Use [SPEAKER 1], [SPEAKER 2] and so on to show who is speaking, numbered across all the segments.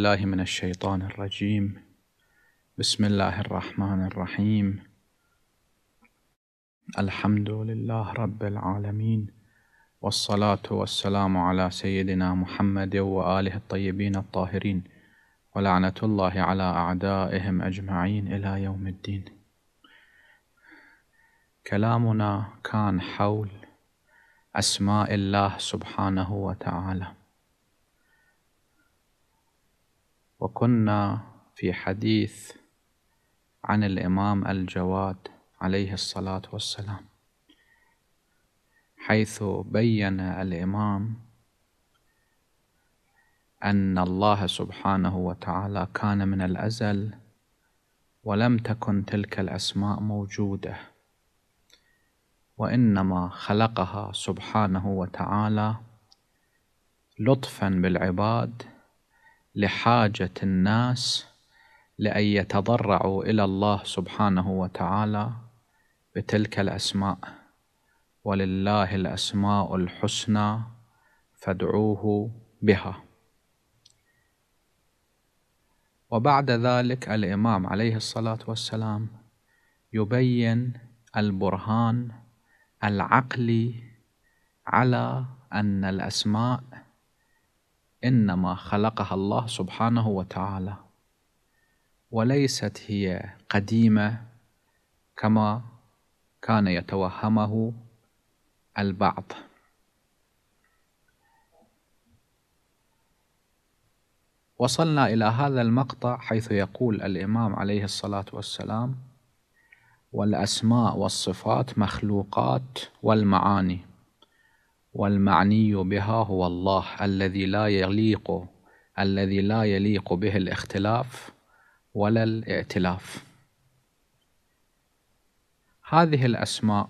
[SPEAKER 1] بالله من الشيطان الرجيم بسم الله الرحمن الرحيم الحمد لله رب العالمين والصلاة والسلام على سيدنا محمد وآله الطيبين الطاهرين ولعنة الله على أعدائهم أجمعين إلى يوم الدين كلامنا كان حول أسماء الله سبحانه وتعالى وكنا في حديث عن الإمام الجواد عليه الصلاة والسلام حيث بين الإمام أن الله سبحانه وتعالى كان من الأزل ولم تكن تلك الأسماء موجودة وإنما خلقها سبحانه وتعالى لطفا بالعباد لحاجة الناس لأن يتضرعوا إلى الله سبحانه وتعالى بتلك الأسماء ولله الأسماء الحسنى فادعوه بها وبعد ذلك الإمام عليه الصلاة والسلام يبين البرهان العقلي على أن الأسماء انما خلقها الله سبحانه وتعالى وليست هي قديمه كما كان يتوهمه البعض وصلنا الى هذا المقطع حيث يقول الامام عليه الصلاه والسلام والاسماء والصفات مخلوقات والمعاني والمعني بها هو الله الذي لا يليق الذي لا يليق به الاختلاف ولا الائتلاف هذه الأسماء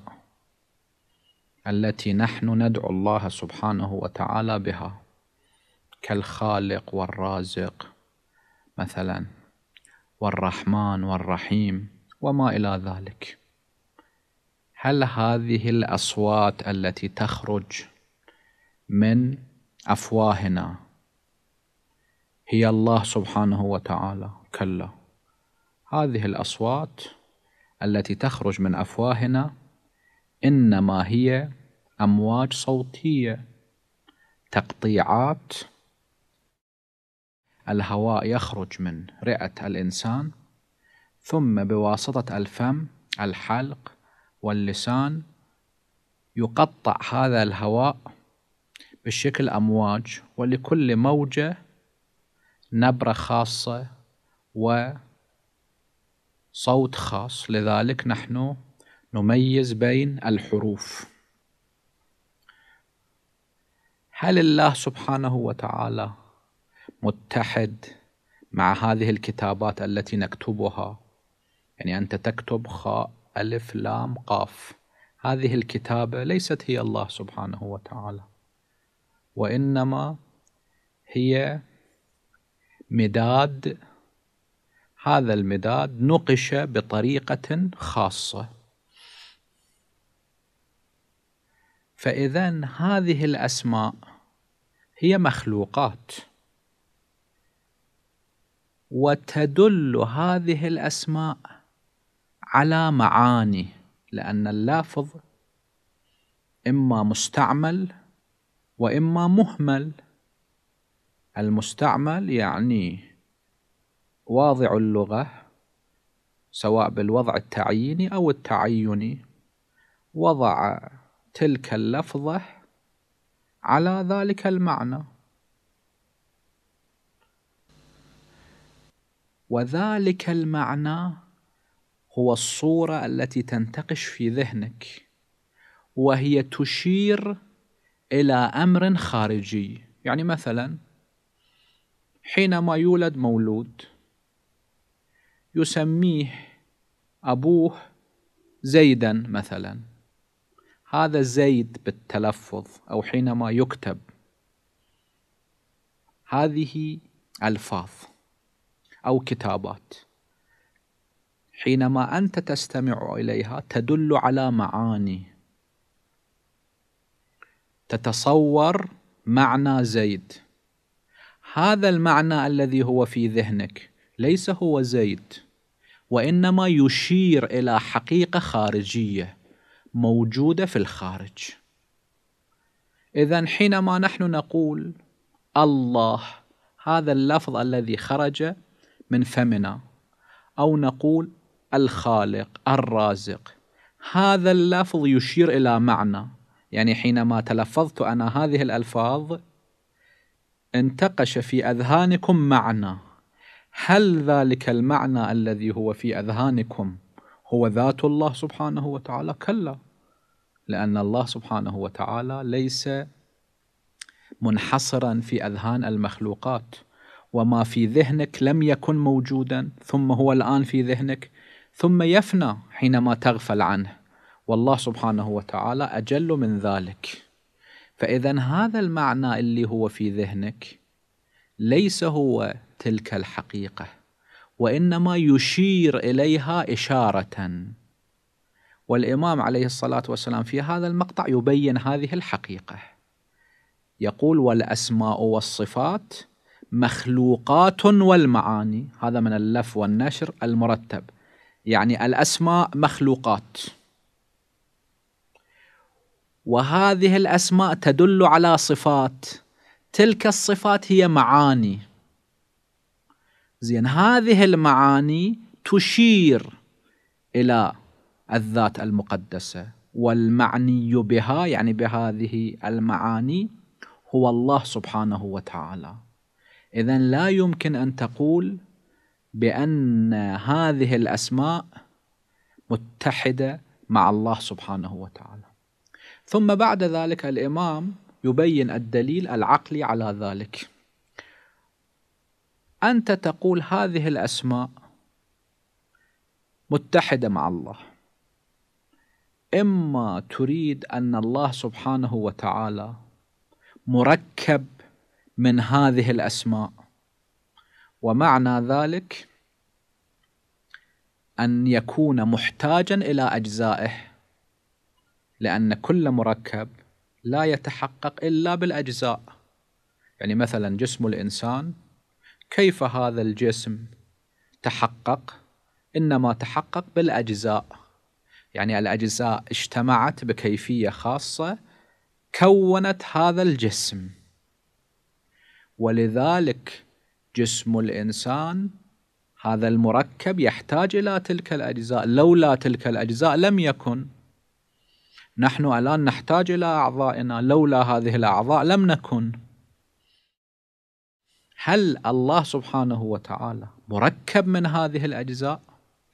[SPEAKER 1] التي نحن ندعو الله سبحانه وتعالى بها كالخالق والرازق مثلا والرحمن والرحيم وما إلى ذلك هل هذه الأصوات التي تخرج من أفواهنا هي الله سبحانه وتعالى كلا هذه الأصوات التي تخرج من أفواهنا إنما هي أمواج صوتية تقطيعات الهواء يخرج من رئة الإنسان ثم بواسطة الفم الحلق واللسان يقطع هذا الهواء بشكل أمواج ولكل موجة نبرة خاصة وصوت خاص لذلك نحن نميز بين الحروف هل الله سبحانه وتعالى متحد مع هذه الكتابات التي نكتبها يعني أنت تكتب خاء ألف لام قاف هذه الكتابة ليست هي الله سبحانه وتعالى وإنما هي مداد هذا المداد نقش بطريقة خاصة فإذا هذه الأسماء هي مخلوقات وتدل هذه الأسماء على معاني لأن اللافظ إما مستعمل وإما مهمل المستعمل يعني واضع اللغة سواء بالوضع التعييني أو التعيني وضع تلك اللفظة على ذلك المعنى وذلك المعنى هو الصورة التي تنتقش في ذهنك وهي تشير إلى أمر خارجي يعني مثلا حينما يولد مولود يسميه أبوه زيدا مثلا هذا زيد بالتلفظ أو حينما يكتب هذه ألفاظ أو كتابات حينما أنت تستمع إليها تدل على معاني تتصور معنى زيد هذا المعنى الذي هو في ذهنك ليس هو زيد وإنما يشير إلى حقيقة خارجية موجودة في الخارج إذا حينما نحن نقول الله هذا اللفظ الذي خرج من فمنا أو نقول الخالق الرازق هذا اللفظ يشير إلى معنى يعني حينما تلفظت أنا هذه الألفاظ انتقش في أذهانكم معنى هل ذلك المعنى الذي هو في أذهانكم هو ذات الله سبحانه وتعالى كلا لأن الله سبحانه وتعالى ليس منحصرا في أذهان المخلوقات وما في ذهنك لم يكن موجودا ثم هو الآن في ذهنك ثم يفنى حينما تغفل عنه والله سبحانه وتعالى أجل من ذلك فإذا هذا المعنى اللي هو في ذهنك ليس هو تلك الحقيقة وإنما يشير إليها إشارة والإمام عليه الصلاة والسلام في هذا المقطع يبين هذه الحقيقة يقول والأسماء والصفات مخلوقات والمعاني هذا من اللف والنشر المرتب يعني الأسماء مخلوقات وهذه الأسماء تدل على صفات تلك الصفات هي معاني زين هذه المعاني تشير إلى الذات المقدسة والمعني بها يعني بهذه المعاني هو الله سبحانه وتعالى إذا لا يمكن أن تقول بأن هذه الأسماء متحدة مع الله سبحانه وتعالى ثم بعد ذلك الإمام يبين الدليل العقلي على ذلك أنت تقول هذه الأسماء متحدة مع الله إما تريد أن الله سبحانه وتعالى مركب من هذه الأسماء ومعنى ذلك أن يكون محتاجا إلى أجزائه لأن كل مركب لا يتحقق إلا بالأجزاء يعني مثلا جسم الإنسان كيف هذا الجسم تحقق إنما تحقق بالأجزاء يعني الأجزاء اجتمعت بكيفية خاصة كونت هذا الجسم ولذلك جسم الإنسان هذا المركب يحتاج إلى تلك الأجزاء لولا تلك الأجزاء لم يكن نحن الآن نحتاج إلى أعضائنا لولا هذه الأعضاء لم نكن هل الله سبحانه وتعالى مركب من هذه الأجزاء؟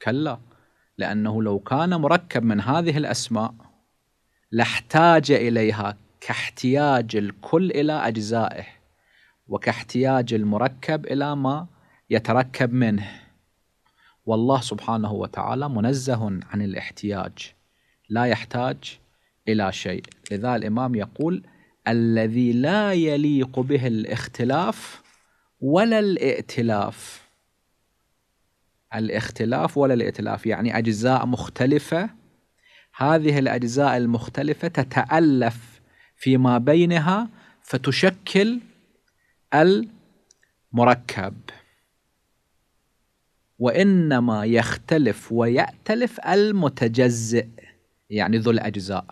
[SPEAKER 1] كلا لأنه لو كان مركب من هذه الأسماء لاحتاج إليها كاحتياج الكل إلى أجزائه وكاحتياج المركب إلى ما يتركب منه والله سبحانه وتعالى منزه عن الاحتياج لا يحتاج إلى شيء لذا الإمام يقول الذي لا يليق به الاختلاف ولا الائتلاف الاختلاف ولا الائتلاف يعني أجزاء مختلفة هذه الأجزاء المختلفة تتألف فيما بينها فتشكل المركب وإنما يختلف ويأتلف المتجزئ يعني ذو الأجزاء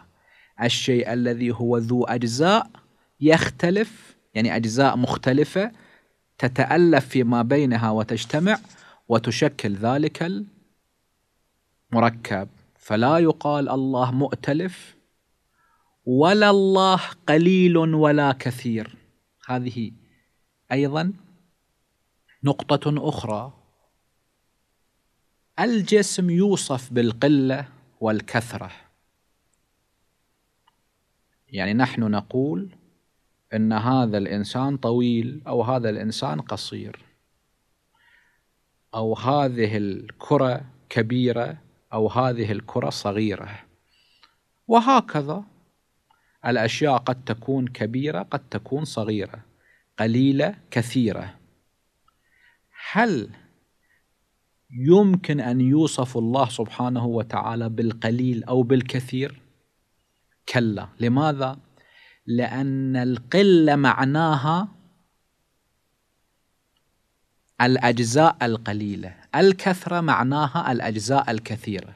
[SPEAKER 1] الشيء الذي هو ذو أجزاء يختلف يعني أجزاء مختلفة تتألف فيما بينها وتجتمع وتشكل ذلك المركب فلا يقال الله مؤتلف ولا الله قليل ولا كثير هذه ايضا نقطه اخرى الجسم يوصف بالقله والكثره يعني نحن نقول ان هذا الانسان طويل او هذا الانسان قصير او هذه الكره كبيره او هذه الكره صغيره وهكذا الاشياء قد تكون كبيره قد تكون صغيره قليلة كثيرة هل يمكن أن يوصف الله سبحانه وتعالى بالقليل أو بالكثير؟ كلا لماذا؟ لأن القلة معناها الأجزاء القليلة الكثرة معناها الأجزاء الكثيرة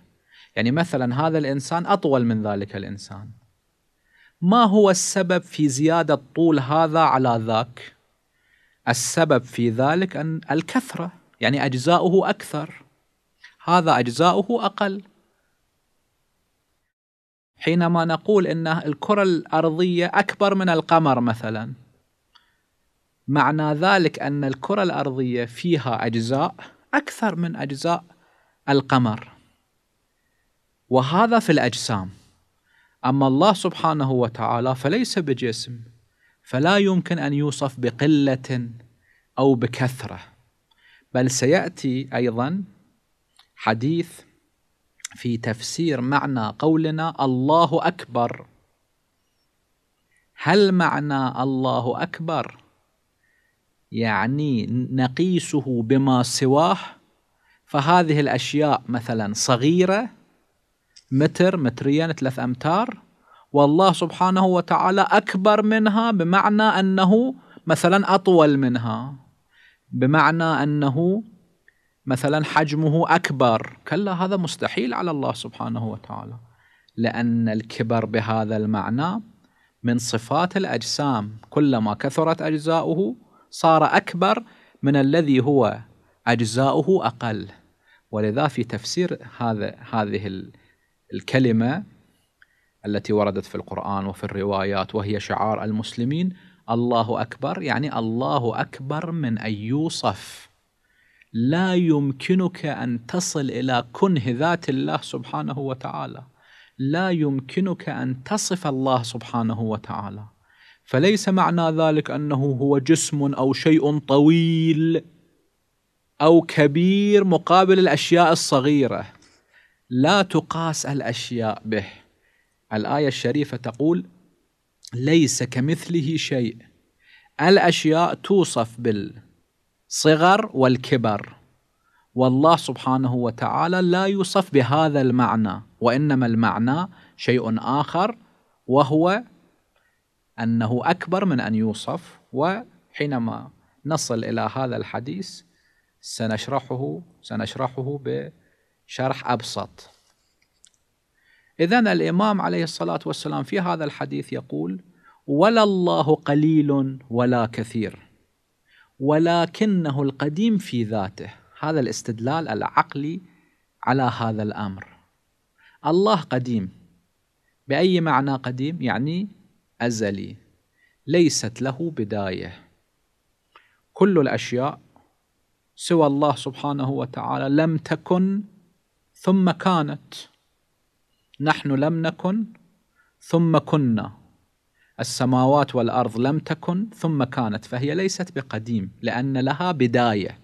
[SPEAKER 1] يعني مثلا هذا الإنسان أطول من ذلك الإنسان ما هو السبب في زيادة طول هذا على ذاك؟ السبب في ذلك أن الكثرة يعني أجزاؤه أكثر هذا أجزاؤه أقل حينما نقول أن الكرة الأرضية أكبر من القمر مثلا معنى ذلك أن الكرة الأرضية فيها أجزاء أكثر من أجزاء القمر وهذا في الأجسام أما الله سبحانه وتعالى فليس بجسم فلا يمكن أن يوصف بقلة أو بكثرة بل سيأتي أيضا حديث في تفسير معنى قولنا الله أكبر هل معنى الله أكبر يعني نقيسه بما سواه فهذه الأشياء مثلا صغيرة متر مترين ثلاث أمتار والله سبحانه وتعالى أكبر منها بمعنى أنه مثلا أطول منها بمعنى أنه مثلا حجمه أكبر كلا هذا مستحيل على الله سبحانه وتعالى لأن الكبر بهذا المعنى من صفات الأجسام كلما كثرت أجزاؤه صار أكبر من الذي هو أجزاؤه أقل ولذا في تفسير هذا هذه الكلمه التي وردت في القران وفي الروايات وهي شعار المسلمين الله اكبر يعني الله اكبر من ان يوصف لا يمكنك ان تصل الى كنه ذات الله سبحانه وتعالى لا يمكنك ان تصف الله سبحانه وتعالى فليس معنى ذلك انه هو جسم او شيء طويل او كبير مقابل الاشياء الصغيره لا تقاس الأشياء به الآية الشريفة تقول ليس كمثله شيء الأشياء توصف بالصغر والكبر والله سبحانه وتعالى لا يوصف بهذا المعنى وإنما المعنى شيء آخر وهو أنه أكبر من أن يوصف وحينما نصل إلى هذا الحديث سنشرحه سنشرحه ب شرح أبسط إذا الإمام عليه الصلاة والسلام في هذا الحديث يقول ولا الله قليل ولا كثير ولكنه القديم في ذاته هذا الاستدلال العقلي على هذا الأمر الله قديم بأي معنى قديم؟ يعني أزلي ليست له بداية كل الأشياء سوى الله سبحانه وتعالى لم تكن ثم كانت نحن لم نكن ثم كنا السماوات والارض لم تكن ثم كانت فهي ليست بقديم لان لها بدايه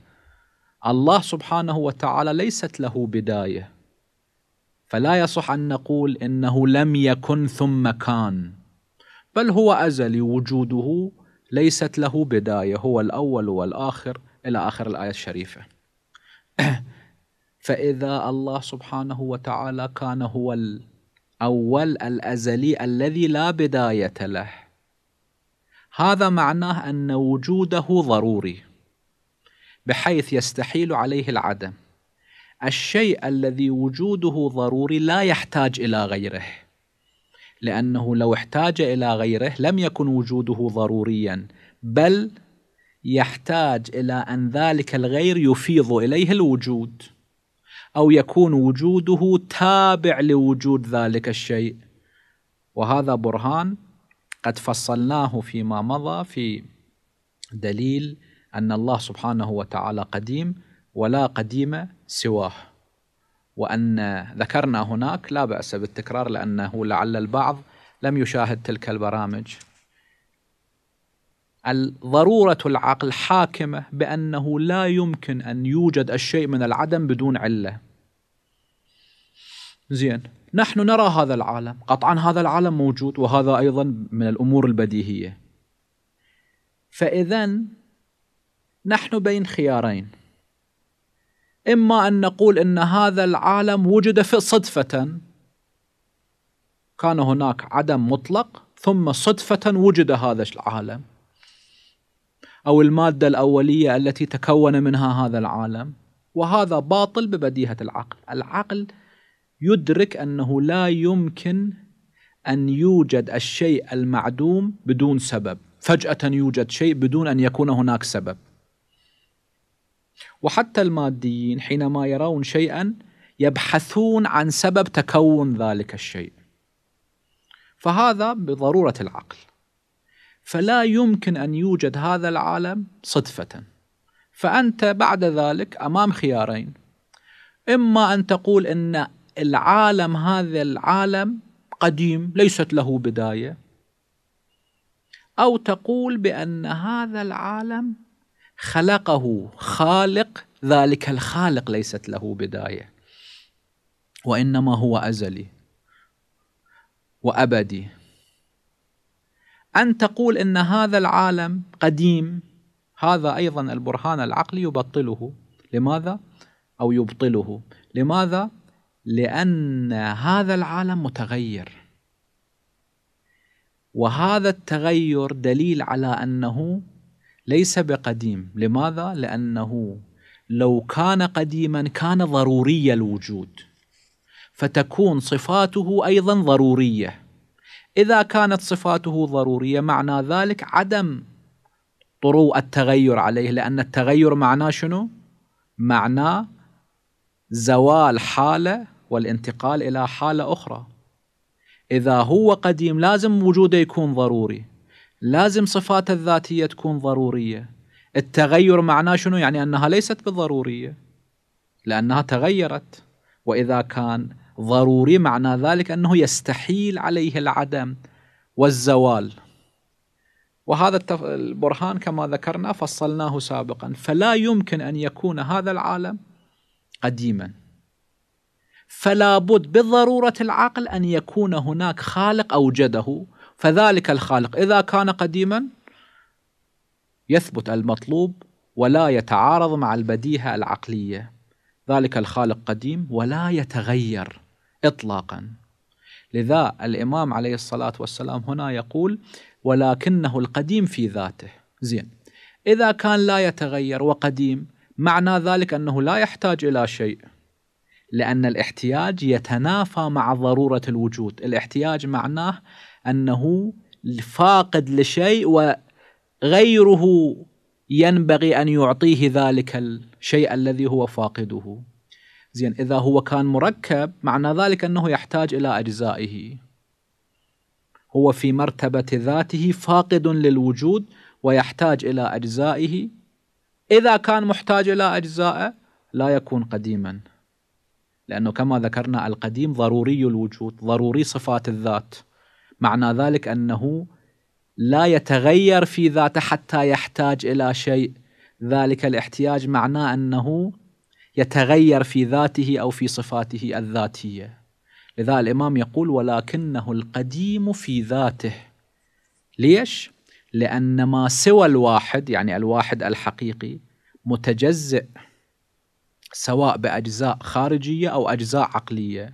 [SPEAKER 1] الله سبحانه وتعالى ليست له بدايه فلا يصح ان نقول انه لم يكن ثم كان بل هو ازلي وجوده ليست له بدايه هو الاول والاخر الى اخر الايه الشريفه فإذا الله سبحانه وتعالى كان هو الأول الأزلي الذي لا بداية له هذا معناه أن وجوده ضروري بحيث يستحيل عليه العدم الشيء الذي وجوده ضروري لا يحتاج إلى غيره لأنه لو احتاج إلى غيره لم يكن وجوده ضروريا بل يحتاج إلى أن ذلك الغير يفيض إليه الوجود او يكون وجوده تابع لوجود ذلك الشيء وهذا برهان قد فصلناه فيما مضى في دليل ان الله سبحانه وتعالى قديم ولا قديم سواه وان ذكرنا هناك لا باس بالتكرار لانه لعل البعض لم يشاهد تلك البرامج الضرورة العقل حاكمة بأنه لا يمكن أن يوجد الشيء من العدم بدون علة زين نحن نرى هذا العالم قطعا هذا العالم موجود وهذا أيضا من الأمور البديهية فإذا نحن بين خيارين إما أن نقول أن هذا العالم وجد في صدفة كان هناك عدم مطلق ثم صدفة وجد هذا العالم أو المادة الأولية التي تكون منها هذا العالم وهذا باطل ببديهة العقل العقل يدرك انه لا يمكن ان يوجد الشيء المعدوم بدون سبب فجاه يوجد شيء بدون ان يكون هناك سبب وحتى الماديين حينما يرون شيئا يبحثون عن سبب تكون ذلك الشيء فهذا بضروره العقل فلا يمكن ان يوجد هذا العالم صدفه فانت بعد ذلك امام خيارين اما ان تقول ان العالم هذا العالم قديم ليست له بدايه او تقول بان هذا العالم خلقه خالق ذلك الخالق ليست له بدايه وانما هو ازلي وابدي ان تقول ان هذا العالم قديم هذا ايضا البرهان العقلي يبطله لماذا او يبطله لماذا لأن هذا العالم متغير وهذا التغير دليل على أنه ليس بقديم لماذا؟ لأنه لو كان قديما كان ضروري الوجود فتكون صفاته أيضا ضرورية إذا كانت صفاته ضرورية معنى ذلك عدم طروء التغير عليه لأن التغير معناه شنو؟ معناه زوال حالة والانتقال إلى حالة أخرى إذا هو قديم لازم وجوده يكون ضروري لازم صفاته الذاتية تكون ضرورية التغير معناه شنو يعني أنها ليست بالضرورية لأنها تغيرت وإذا كان ضروري معنى ذلك أنه يستحيل عليه العدم والزوال وهذا البرهان كما ذكرنا فصلناه سابقا فلا يمكن أن يكون هذا العالم قديما فلا بد بالضرورة العقل أن يكون هناك خالق أوجده فذلك الخالق إذا كان قديما يثبت المطلوب ولا يتعارض مع البديهة العقلية ذلك الخالق قديم ولا يتغير إطلاقا لذا الإمام عليه الصلاة والسلام هنا يقول ولكنه القديم في ذاته زين إذا كان لا يتغير وقديم معنى ذلك أنه لا يحتاج إلى شيء لأن الاحتياج يتنافى مع ضرورة الوجود الاحتياج معناه أنه فاقد لشيء وغيره ينبغي أن يعطيه ذلك الشيء الذي هو فاقده زين إذا هو كان مركب معنى ذلك أنه يحتاج إلى أجزائه هو في مرتبة ذاته فاقد للوجود ويحتاج إلى أجزائه إذا كان محتاج إلى أجزائه لا يكون قديماً لأنه كما ذكرنا القديم ضروري الوجود ضروري صفات الذات معنى ذلك أنه لا يتغير في ذاته حتى يحتاج إلى شيء ذلك الاحتياج معناه أنه يتغير في ذاته أو في صفاته الذاتية لذا الإمام يقول ولكنه القديم في ذاته ليش؟ لأن ما سوى الواحد يعني الواحد الحقيقي متجزئ سواء بأجزاء خارجية أو أجزاء عقلية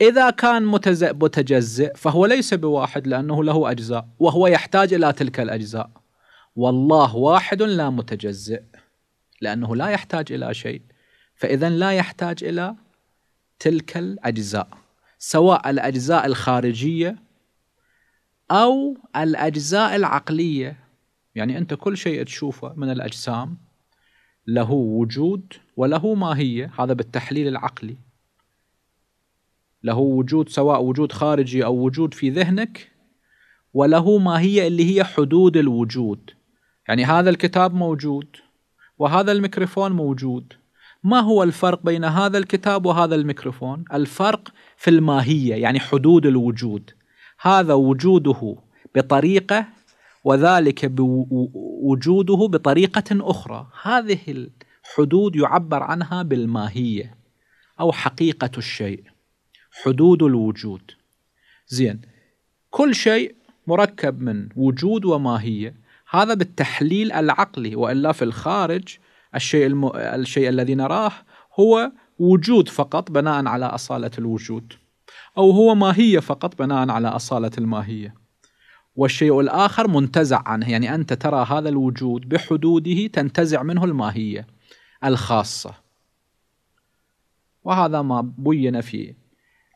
[SPEAKER 1] إذا كان متجزئ فهو ليس بواحد لأنه له أجزاء وهو يحتاج إلى تلك الأجزاء والله واحد لا متجزئ لأنه لا يحتاج إلى شيء فإذا لا يحتاج إلى تلك الأجزاء سواء الأجزاء الخارجية أو الأجزاء العقلية يعني أنت كل شيء تشوفه من الأجسام له وجود وله ماهية هذا بالتحليل العقلي له وجود سواء وجود خارجي أو وجود في ذهنك وله ماهية اللي هي حدود الوجود يعني هذا الكتاب موجود وهذا الميكروفون موجود ما هو الفرق بين هذا الكتاب وهذا الميكروفون الفرق في الماهية يعني حدود الوجود هذا وجوده بطريقة وذلك بوجوده بطريقة أخرى هذه الحدود يعبر عنها بالماهية أو حقيقة الشيء حدود الوجود زين كل شيء مركب من وجود وماهية هذا بالتحليل العقلي وإلا في الخارج الشيء, الم... الشيء الذي نراه هو وجود فقط بناء على أصالة الوجود أو هو ماهية فقط بناء على أصالة الماهية والشيء الآخر منتزع عنه يعني أنت ترى هذا الوجود بحدوده تنتزع منه الماهية الخاصة وهذا ما بين في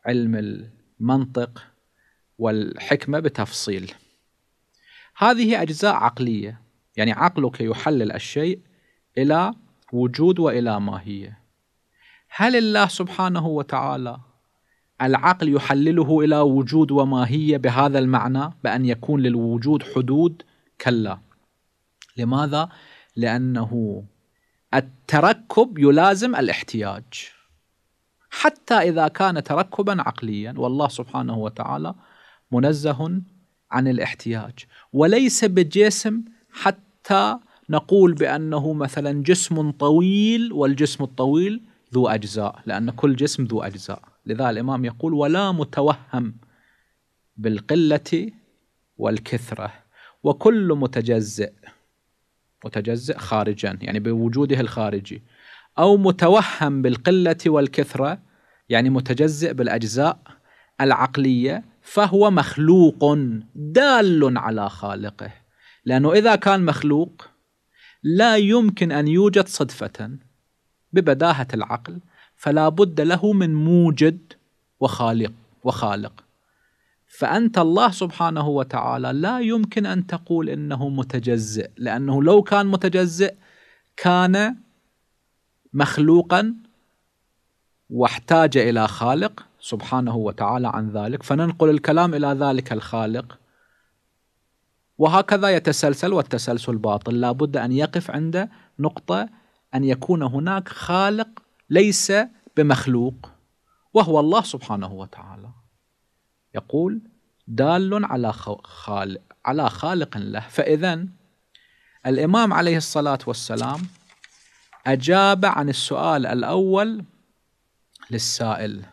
[SPEAKER 1] علم المنطق والحكمة بتفصيل هذه أجزاء عقلية يعني عقلك يحلل الشيء إلى وجود وإلى ماهية هل الله سبحانه وتعالى العقل يحلله إلى وجود وماهية بهذا المعنى بأن يكون للوجود حدود كلا لماذا؟ لأنه التركب يلازم الاحتياج حتى إذا كان تركبا عقليا والله سبحانه وتعالى منزه عن الاحتياج وليس بجسم حتى نقول بأنه مثلا جسم طويل والجسم الطويل ذو أجزاء لأن كل جسم ذو أجزاء لذا الإمام يقول ولا متوهم بالقلة والكثرة وكل متجزئ متجزئ خارجا يعني بوجوده الخارجي أو متوهم بالقلة والكثرة يعني متجزئ بالأجزاء العقلية فهو مخلوق دال على خالقه لأنه إذا كان مخلوق لا يمكن أن يوجد صدفة ببداهة العقل فلا بد له من موجد وخالق وخالق فأنت الله سبحانه وتعالى لا يمكن أن تقول إنه متجزئ لأنه لو كان متجزئ كان مخلوقا واحتاج إلى خالق سبحانه وتعالى عن ذلك فننقل الكلام إلى ذلك الخالق وهكذا يتسلسل والتسلسل باطل لا بد أن يقف عند نقطة أن يكون هناك خالق ليس بمخلوق وهو الله سبحانه وتعالى يقول دال على خالق على خالق له فإذا الإمام عليه الصلاة والسلام أجاب عن السؤال الأول للسائل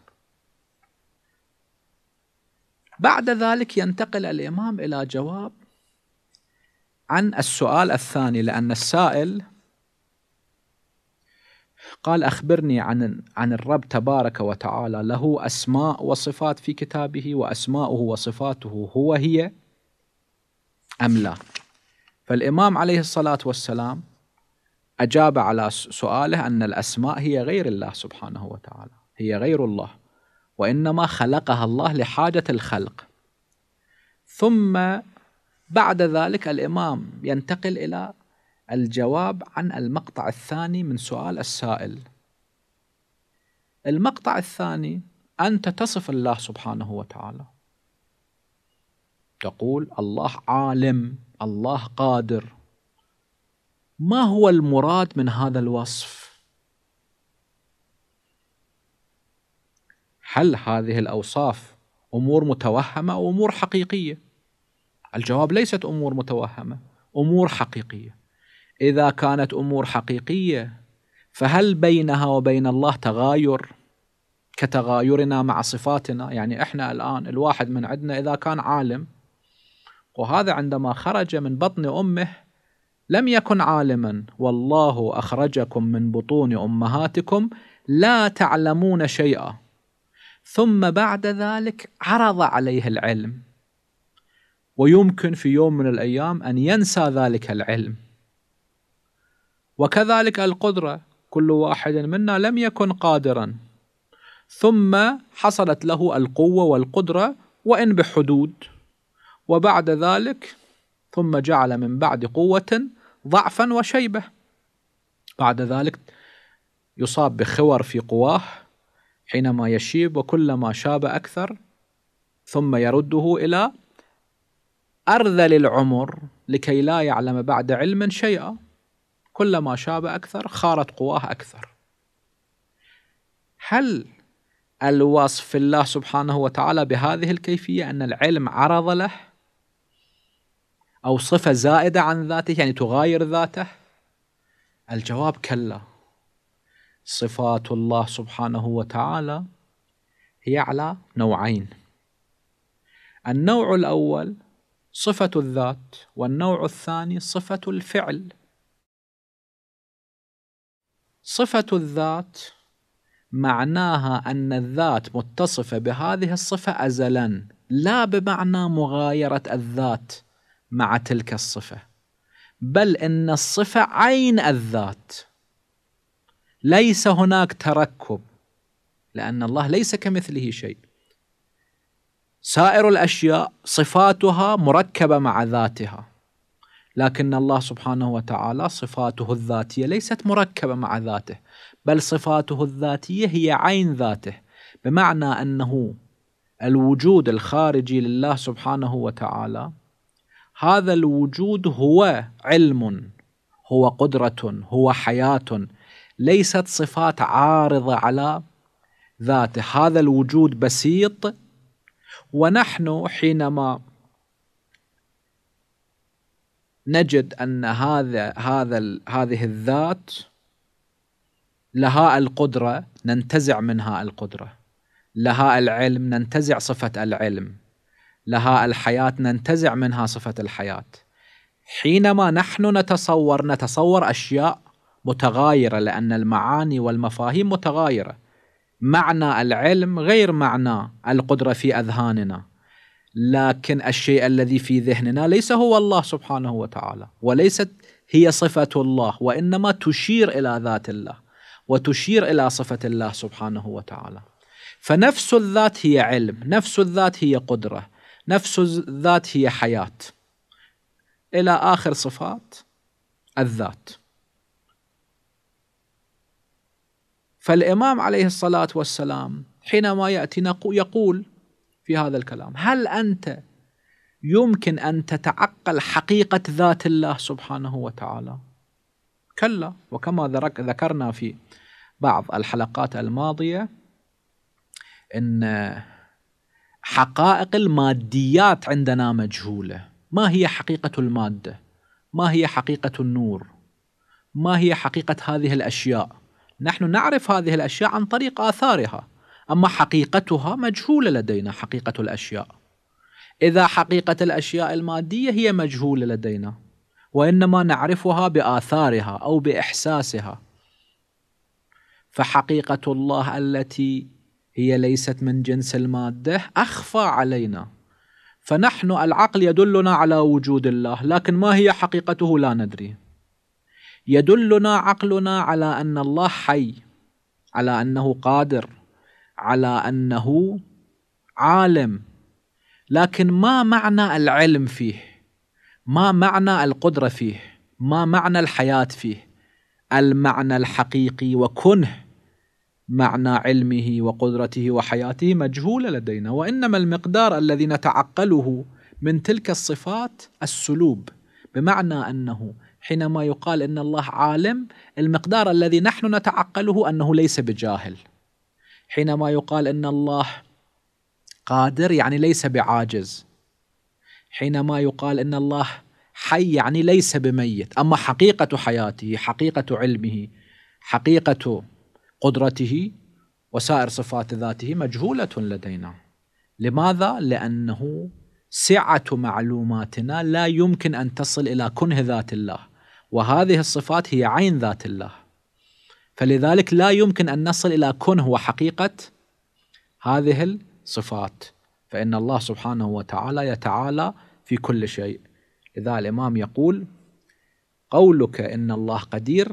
[SPEAKER 1] بعد ذلك ينتقل الإمام إلى جواب عن السؤال الثاني لأن السائل قال أخبرني عن عن الرب تبارك وتعالى له أسماء وصفات في كتابه وأسماؤه وصفاته هو هي أم لا فالإمام عليه الصلاة والسلام أجاب على سؤاله أن الأسماء هي غير الله سبحانه وتعالى هي غير الله وإنما خلقها الله لحاجة الخلق ثم بعد ذلك الإمام ينتقل إلى الجواب عن المقطع الثاني من سؤال السائل المقطع الثاني أنت تصف الله سبحانه وتعالى تقول الله عالم الله قادر ما هو المراد من هذا الوصف هل هذه الأوصاف أمور متوهمة أو أمور حقيقية الجواب ليست أمور متوهمة أمور حقيقية اذا كانت امور حقيقيه فهل بينها وبين الله تغاير كتغايرنا مع صفاتنا يعني احنا الان الواحد من عندنا اذا كان عالم وهذا عندما خرج من بطن امه لم يكن عالما والله اخرجكم من بطون امهاتكم لا تعلمون شيئا ثم بعد ذلك عرض عليه العلم ويمكن في يوم من الايام ان ينسى ذلك العلم وكذلك القدرة كل واحد منا لم يكن قادرا ثم حصلت له القوة والقدرة وإن بحدود وبعد ذلك ثم جعل من بعد قوة ضعفا وشيبة بعد ذلك يصاب بخور في قواه حينما يشيب وكلما شاب أكثر ثم يرده إلى أرذل العمر لكي لا يعلم بعد علم شيئا كلما شاب أكثر خارت قواه أكثر هل الوصف الله سبحانه وتعالى بهذه الكيفية أن العلم عرض له أو صفة زائدة عن ذاته يعني تغاير ذاته الجواب كلا صفات الله سبحانه وتعالى هي على نوعين النوع الأول صفة الذات والنوع الثاني صفة الفعل صفة الذات معناها أن الذات متصفة بهذه الصفة أزلا لا بمعنى مغايرة الذات مع تلك الصفة بل إن الصفة عين الذات ليس هناك تركب لأن الله ليس كمثله شيء سائر الأشياء صفاتها مركبة مع ذاتها لكن الله سبحانه وتعالى صفاته الذاتيه ليست مركبه مع ذاته بل صفاته الذاتيه هي عين ذاته بمعنى انه الوجود الخارجي لله سبحانه وتعالى هذا الوجود هو علم هو قدره هو حياه ليست صفات عارضه على ذاته هذا الوجود بسيط ونحن حينما نجد ان هذا هذا هذه الذات لها القدره ننتزع منها القدره لها العلم ننتزع صفه العلم لها الحياه ننتزع منها صفه الحياه حينما نحن نتصور نتصور اشياء متغايره لان المعاني والمفاهيم متغايره معنى العلم غير معنى القدره في اذهاننا لكن الشيء الذي في ذهننا ليس هو الله سبحانه وتعالى وليست هي صفه الله وانما تشير الى ذات الله وتشير الى صفه الله سبحانه وتعالى فنفس الذات هي علم نفس الذات هي قدره نفس الذات هي حياه الى اخر صفات الذات فالامام عليه الصلاه والسلام حينما ياتي يقول في هذا الكلام هل أنت يمكن أن تتعقل حقيقة ذات الله سبحانه وتعالى كلا وكما ذكرنا في بعض الحلقات الماضية أن حقائق الماديات عندنا مجهولة ما هي حقيقة المادة ما هي حقيقة النور ما هي حقيقة هذه الأشياء نحن نعرف هذه الأشياء عن طريق آثارها أما حقيقتها مجهولة لدينا حقيقة الأشياء إذا حقيقة الأشياء المادية هي مجهولة لدينا وإنما نعرفها بآثارها أو بإحساسها فحقيقة الله التي هي ليست من جنس المادة أخفى علينا فنحن العقل يدلنا على وجود الله لكن ما هي حقيقته لا ندري يدلنا عقلنا على أن الله حي على أنه قادر على انه عالم لكن ما معنى العلم فيه ما معنى القدره فيه ما معنى الحياه فيه المعنى الحقيقي وكنه معنى علمه وقدرته وحياته مجهوله لدينا وانما المقدار الذي نتعقله من تلك الصفات السلوب بمعنى انه حينما يقال ان الله عالم المقدار الذي نحن نتعقله انه ليس بجاهل حينما يقال ان الله قادر يعني ليس بعاجز حينما يقال ان الله حي يعني ليس بميت اما حقيقه حياته حقيقه علمه حقيقه قدرته وسائر صفات ذاته مجهوله لدينا لماذا لانه سعه معلوماتنا لا يمكن ان تصل الى كنه ذات الله وهذه الصفات هي عين ذات الله فلذلك لا يمكن أن نصل إلى كن هو حقيقة هذه الصفات فإن الله سبحانه وتعالى يتعالى في كل شيء إذا الإمام يقول قولك إن الله قدير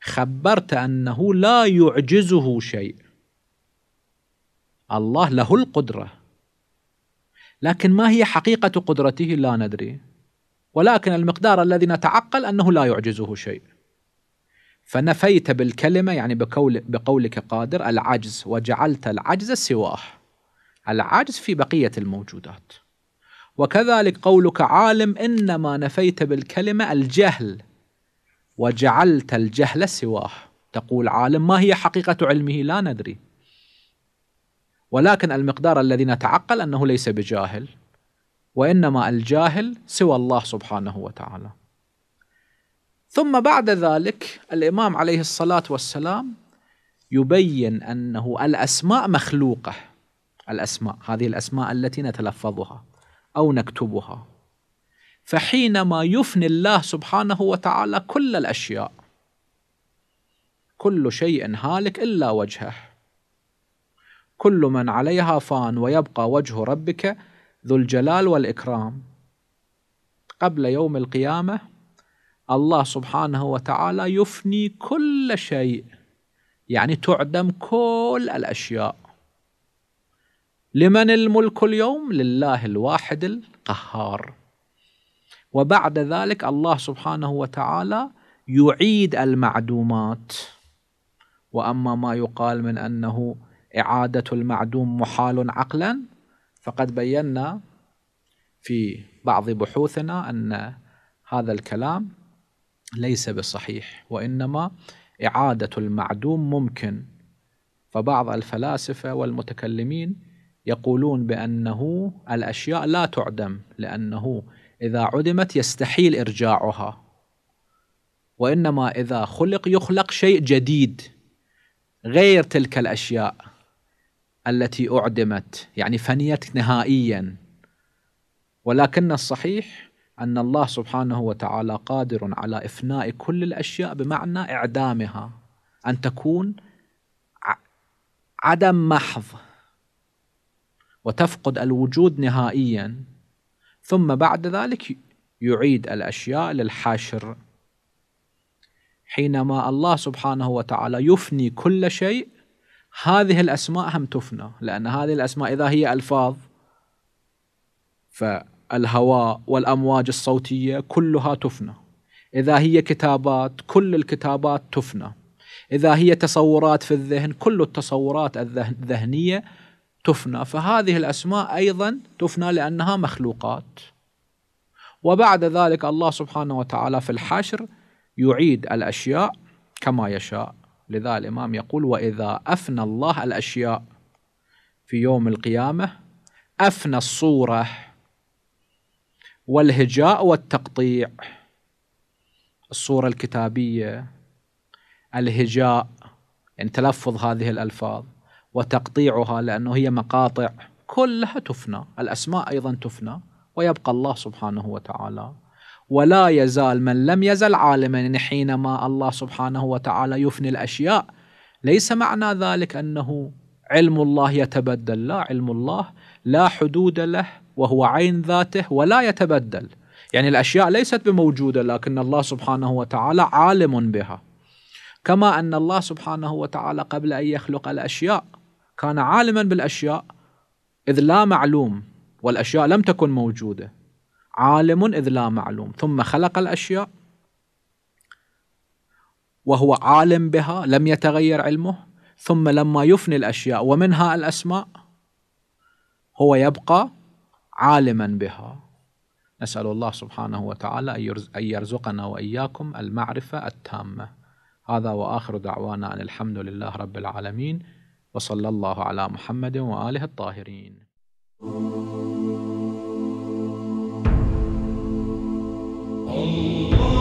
[SPEAKER 1] خبرت أنه لا يعجزه شيء الله له القدرة لكن ما هي حقيقة قدرته لا ندري ولكن المقدار الذي نتعقل أنه لا يعجزه شيء فنفيت بالكلمة يعني بقول بقولك قادر العجز وجعلت العجز سواه العجز في بقية الموجودات وكذلك قولك عالم إنما نفيت بالكلمة الجهل وجعلت الجهل سواه تقول عالم ما هي حقيقة علمه لا ندري ولكن المقدار الذي نتعقل أنه ليس بجاهل وإنما الجاهل سوى الله سبحانه وتعالى ثم بعد ذلك الامام عليه الصلاه والسلام يبين انه الاسماء مخلوقه الاسماء هذه الاسماء التي نتلفظها او نكتبها فحينما يفني الله سبحانه وتعالى كل الاشياء كل شيء هالك الا وجهه كل من عليها فان ويبقى وجه ربك ذو الجلال والاكرام قبل يوم القيامه الله سبحانه وتعالى يفني كل شيء يعني تعدم كل الأشياء لمن الملك اليوم لله الواحد القهار وبعد ذلك الله سبحانه وتعالى يعيد المعدومات وأما ما يقال من أنه إعادة المعدوم محال عقلا فقد بينا في بعض بحوثنا أن هذا الكلام ليس بصحيح وإنما إعادة المعدوم ممكن فبعض الفلاسفة والمتكلمين يقولون بأنه الأشياء لا تعدم لأنه إذا عدمت يستحيل إرجاعها وإنما إذا خلق يخلق شيء جديد غير تلك الأشياء التي أعدمت يعني فنيت نهائيا ولكن الصحيح أن الله سبحانه وتعالى قادر على إفناء كل الأشياء بمعنى إعدامها أن تكون عدم محض وتفقد الوجود نهائيا ثم بعد ذلك يعيد الأشياء للحشر حينما الله سبحانه وتعالى يفني كل شيء هذه الأسماء هم تفنى لأن هذه الأسماء إذا هي ألفاظ ف الهواء والأمواج الصوتية كلها تفنى إذا هي كتابات كل الكتابات تفنى إذا هي تصورات في الذهن كل التصورات الذهنية تفنى فهذه الأسماء أيضا تفنى لأنها مخلوقات وبعد ذلك الله سبحانه وتعالى في الحشر يعيد الأشياء كما يشاء لذا الإمام يقول وإذا أفنى الله الأشياء في يوم القيامة أفنى الصورة والهجاء والتقطيع الصورة الكتابية الهجاء يعني تلفظ هذه الألفاظ وتقطيعها لأنه هي مقاطع كلها تفنى الأسماء أيضا تفنى ويبقى الله سبحانه وتعالى ولا يزال من لم يزل عالما يعني حينما الله سبحانه وتعالى يفني الأشياء ليس معنى ذلك أنه علم الله يتبدل لا علم الله لا حدود له وهو عين ذاته ولا يتبدل يعني الأشياء ليست بموجودة لكن الله سبحانه وتعالى عالم بها كما أن الله سبحانه وتعالى قبل أن يخلق الأشياء كان عالما بالأشياء إذ لا معلوم والأشياء لم تكن موجودة عالم إذ لا معلوم ثم خلق الأشياء وهو عالم بها لم يتغير علمه ثم لما يفني الأشياء ومنها الأسماء هو يبقى عالما بها نسأل الله سبحانه وتعالى أن يرزقنا وإياكم المعرفة التامة هذا وآخر دعوانا أن الحمد لله رب العالمين وصلى الله على محمد وآله الطاهرين الله